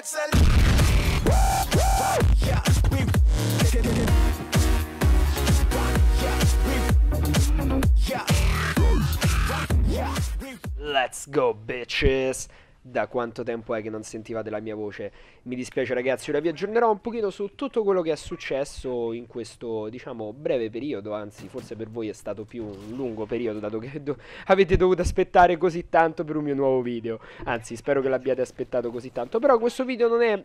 that's a Let's go, bitches. da quanto tempo è che non sentivate la mia voce. Mi dispiace ragazzi, ora vi aggiornerò un pochino su tutto quello che è successo in questo, diciamo, breve periodo, anzi forse per voi è stato più un lungo periodo, dato che do avete dovuto aspettare così tanto per un mio nuovo video. Anzi, spero che l'abbiate aspettato così tanto, però questo video non è,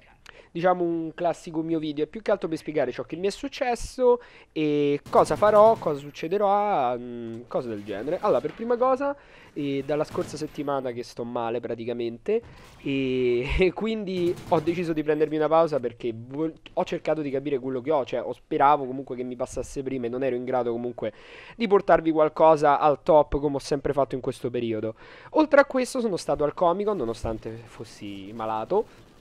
diciamo, un classico mio video, è più che altro per spiegare ciò che mi è successo e cosa farò, cosa succederà, mm, cose del genere. Allora, per prima cosa, eh, dalla scorsa settimana che sto male praticamente, veramente e, e, quindi ho deciso di prendermi una pausa perché ho cercato di capire quello che ho, cioè ho speravo comunque che mi passasse prima e non ero in grado comunque di portarvi qualcosa al top come ho sempre fatto in questo periodo. Oltre a questo sono stato al Comico nonostante fossi malato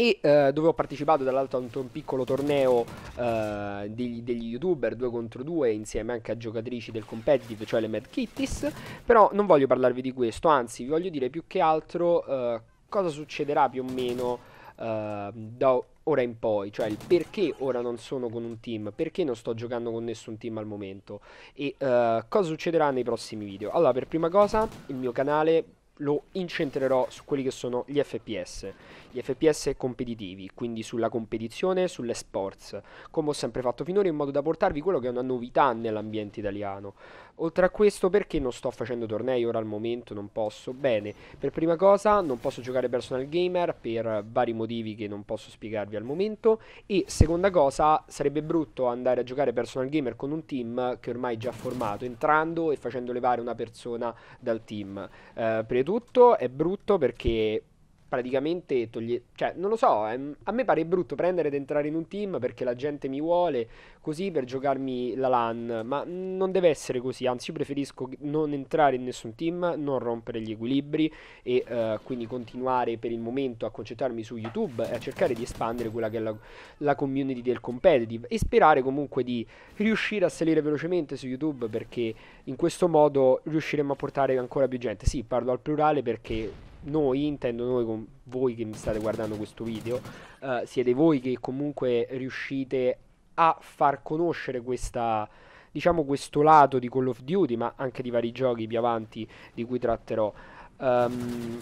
e eh, dove ho partecipato dall'altro a un, piccolo torneo eh, degli, degli, youtuber 2 contro 2 insieme anche a giocatrici del competitive cioè le Mad Kitties però non voglio parlarvi di questo anzi vi voglio dire più che altro eh, cosa succederà più o meno eh, da ora in poi, cioè il perché ora non sono con un team, perché non sto giocando con nessun team al momento e eh, cosa succederà nei prossimi video. Allora, per prima cosa, il mio canale lo incentrerò su quelli che sono gli FPS, gli FPS competitivi, quindi sulla competizione, sulle sports, come ho sempre fatto finora in modo da portarvi quello che è una novità nell'ambiente italiano. Oltre a questo, perché non sto facendo tornei ora al momento? Non posso? Bene, per prima cosa non posso giocare personal gamer per vari motivi che non posso spiegarvi al momento e seconda cosa sarebbe brutto andare a giocare personal gamer con un team che ormai è già formato, entrando e facendo levare una persona dal team. Eh, prima tutto è brutto perché praticamente toglie... Cioè, non lo so, a me pare brutto prendere ed entrare in un team perché la gente mi vuole così per giocarmi la LAN, ma non deve essere così, anzi io preferisco non entrare in nessun team, non rompere gli equilibri e uh, quindi continuare per il momento a concentrarmi su YouTube e a cercare di espandere quella che è la, la community del competitive e sperare comunque di riuscire a salire velocemente su YouTube perché in questo modo riusciremo a portare ancora più gente. Sì, parlo al plurale perché noi, intendo noi con voi che mi state guardando questo video, uh, siete voi che comunque riuscite a far conoscere questa, diciamo, questo lato di Call of Duty, ma anche di vari giochi più avanti di cui tratterò. Um,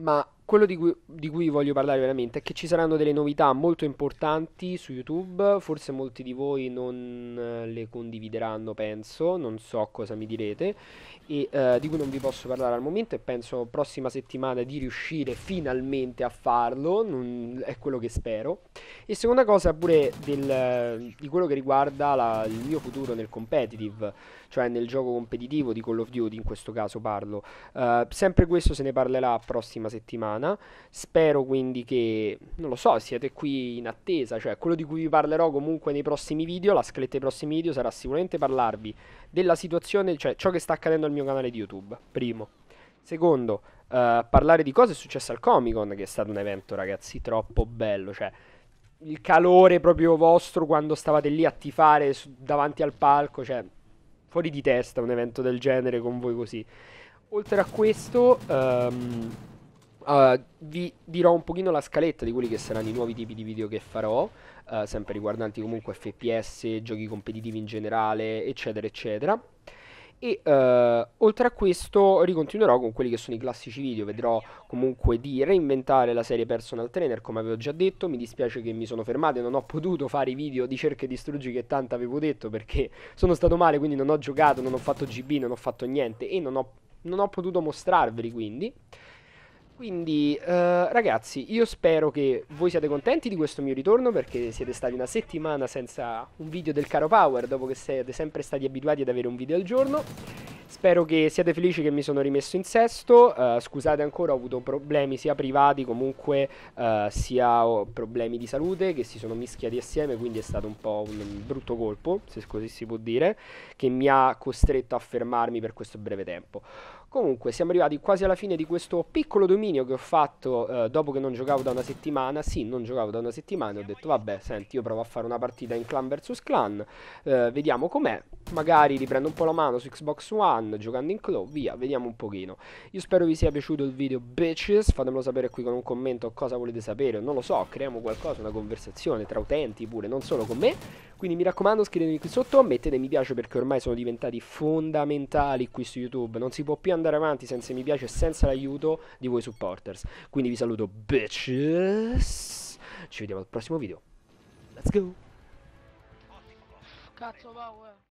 ma quello di cui, di cui, voglio parlare veramente è che ci saranno delle novità molto importanti su YouTube, forse molti di voi non eh, le condivideranno, penso, non so cosa mi direte, e eh, di cui non vi posso parlare al momento e penso prossima settimana di riuscire finalmente a farlo, non, è quello che spero. E seconda cosa pure del, di quello che riguarda la, il mio futuro nel competitive, cioè nel gioco competitivo di Call of Duty in questo caso parlo. Eh, sempre questo se ne parlerà prossima settimana italiana. Spero quindi che, non lo so, siate qui in attesa, cioè quello di cui vi parlerò comunque nei prossimi video, la scaletta dei prossimi video sarà sicuramente parlarvi della situazione, cioè ciò che sta accadendo al mio canale di YouTube, primo. Secondo, uh, parlare di cosa è successo al Comic Con, che è stato un evento, ragazzi, troppo bello, cioè il calore proprio vostro quando stavate lì a tifare su, davanti al palco, cioè fuori di testa un evento del genere con voi così. Oltre a questo, um, Uh, vi dirò un pochino la scaletta di quelli che saranno i nuovi tipi di video che farò, uh, sempre riguardanti comunque FPS, giochi competitivi in generale, eccetera, eccetera. E uh, oltre a questo ricontinuerò con quelli che sono i classici video, vedrò comunque di reinventare la serie Personal Trainer come avevo già detto, mi dispiace che mi sono fermato e non ho potuto fare i video di cerca e distruggi che tanto avevo detto perché sono stato male, quindi non ho giocato, non ho fatto GB, non ho fatto niente e non ho, non ho potuto mostrarveli quindi. Quindi, eh, ragazzi, io spero che voi siate contenti di questo mio ritorno perché siete stati una settimana senza un video del caro Power, dopo che siete sempre stati abituati ad avere un video al giorno. Spero che siate felici che mi sono rimesso in sesto, uh, scusate ancora ho avuto problemi sia privati comunque uh, sia oh, problemi di salute che si sono mischiati assieme quindi è stato un po' un brutto colpo se così si può dire che mi ha costretto a fermarmi per questo breve tempo. Comunque siamo arrivati quasi alla fine di questo piccolo dominio che ho fatto eh, dopo che non giocavo da una settimana. Sì, non giocavo da una settimana. Ho detto vabbè, senti, io provo a fare una partita in clan vs clan. Eh, vediamo com'è magari riprendo un po' la mano su Xbox One, giocando in Claw, via, vediamo un pochino. Io spero vi sia piaciuto il video, bitches, fatemelo sapere qui con un commento cosa volete sapere, non lo so, creiamo qualcosa, una conversazione tra utenti pure, non solo con me. Quindi mi raccomando scrivetemi qui sotto, mettete mi piace perché ormai sono diventati fondamentali qui su YouTube, non si può più andare avanti senza mi piace e senza l'aiuto di voi supporters. Quindi vi saluto, bitches, ci vediamo al prossimo video. Let's go! Cazzo va,